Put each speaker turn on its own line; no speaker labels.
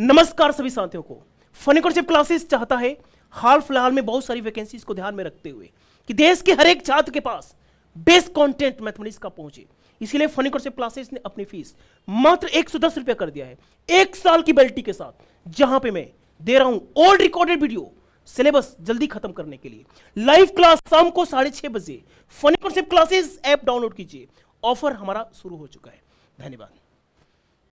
नमस्कार सभी साथियों को फनिकरशिप क्लासेस चाहता है हाल फिलहाल में बहुत सारी वैकेंसीज को ध्यान में रखते हुए कि देश के हर एक छात्र के पास बेस्ट कंटेंट मैथमेटिक्स का पहुंचे इसीलिए फनिकरशिप क्लासेस ने अपनी फीस मात्र एक रुपया कर दिया है एक साल की बेल्टी के साथ जहां पे मैं दे रहा हूं ओल्ड रिकॉर्डेड वीडियो सिलेबस जल्दी खत्म करने के लिए लाइव क्लास शाम को साढ़े छह बजे फनिकरशिप क्लासेस ऐप डाउनलोड कीजिए ऑफर हमारा शुरू हो चुका है
धन्यवाद